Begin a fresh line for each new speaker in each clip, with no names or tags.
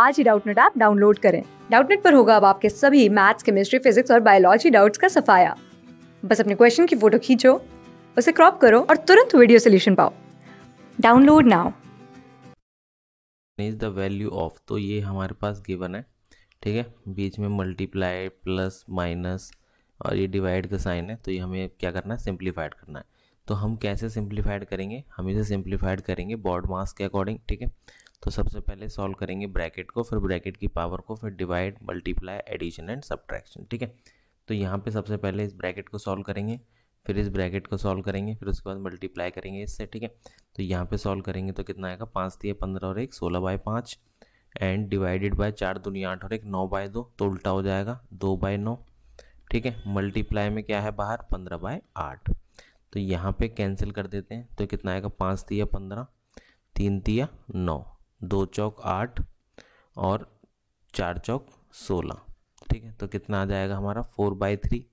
आज ही Doubtnet app download करें डाउटनेट पर होगा अब आपके सभी मैथ्स केमिस्ट्री फिजिक्स और बायोलॉजी डाउट्स का सफाया बस अपने क्वेश्चन की फोटो खींचो उसे क्रॉप करो और तुरंत वीडियो सोल्यूशन पाओ download now
is the value of तो ये हमारे पास गिवन है ठीक है बीच में मल्टीप्लाई प्लस माइनस और ये डिवाइड का साइन है तो ये हमें क्या करना है सिंप्लीफाइड करना है तो हम कैसे सिंप्लीफाइड करेंगे हम इसे सिंप्लीफाइड करेंगे बॉड मास के अकॉर्डिंग ठीक है तो सबसे पहले सॉल्व करेंगे ब्रैकेट को फिर ब्रैकेट की पावर को फिर divide multiply addition and subtraction ठीक है तो यहाँ पे सबसे पहले इस ब्रैकेट को सॉल्व करेंगे फिर इस ब्रैकेट को सॉल्व करेंगे फिर उसके बाद मल्टीप्लाई करेंगे इससे ठीक है तो यहाँ पे सॉल्व करेंगे तो कितना आएगा पाँच दिए पंद्रह और एक सोलह बाय पाँच एंड डिवाइडेड बाय चार दुनिया आठ और एक नौ बाय दो तो उल्टा हो जाएगा दो बाय नौ ठीक है मल्टीप्लाई में क्या है बाहर पंद्रह बाय आठ तो यहाँ पे कैंसिल कर देते हैं तो कितना आएगा पाँच दिया पंद्रह तीन दिया नौ दो चौक आठ और चार चौक सोलह ठीक है तो कितना आ जाएगा हमारा फोर बाई थ्री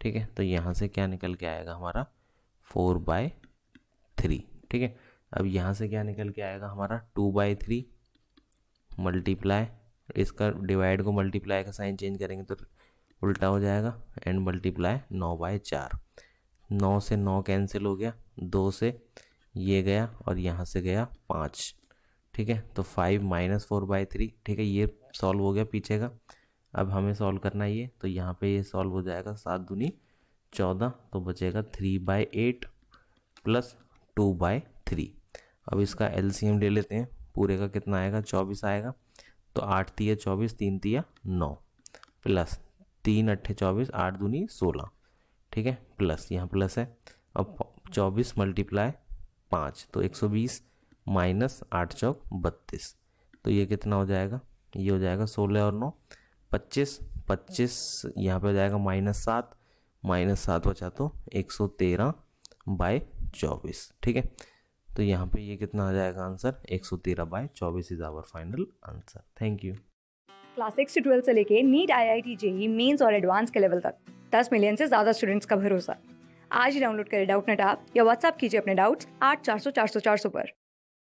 ठीक है तो यहाँ से क्या निकल के आएगा हमारा फोर बाय थ्री ठीक है अब यहाँ से क्या निकल के आएगा हमारा टू बाई थ्री मल्टीप्लाई इसका डिवाइड को मल्टीप्लाई का साइन चेंज करेंगे तो उल्टा हो जाएगा एंड मल्टीप्लाई नौ बाय चार नौ से नौ कैंसिल हो गया दो से ये गया और यहाँ से गया पाँच ठीक है तो five minus four by three ठीक है ये सॉल्व हो गया पीछे का अब हमें सॉल्व करना ये तो यहाँ पे ये सॉल्व हो जाएगा सात दूनी चौदह तो बचेगा three by eight plus two by three अब इसका एलसीएम ले लेते हैं पूरे का कितना आएगा चौबीस आएगा तो आठ तिया चौबीस तीन तिया नौ प्लस तीन अट्ठे चौबीस आठ दूनी सोलह ठीक है प्लस यहाँ प्लस है अब चौबीस मल्टीप्लाई पाँच तो एक सौ बीस माइनस आठ चौक बत्तीस तो ये कितना हो जाएगा ये हो जाएगा सोलह और नौ पच्चीस पच्चीस यहाँ पे हो जाएगा माइनस सात माइनस सात बचा तो एक सौ तेरह बाय चौबीस ठीक है तो यहाँ पे ये कितना आ जाएगा आंसर एक सौ तेरह बाय चौबीस is our final answer thank you
class six से ट्वेल्थ से लेके NEET I I T JEE mains और एडवांस के लेवल तक दस मिलियन से ज़्यादा स्टूडेंट्स का भरोसा आज ही डाउनलोड करें डाउट नेट आप या व्हाट्सअप कीजिए अपने डाउट्स आठ चार सौ चार सौ चार सौ पर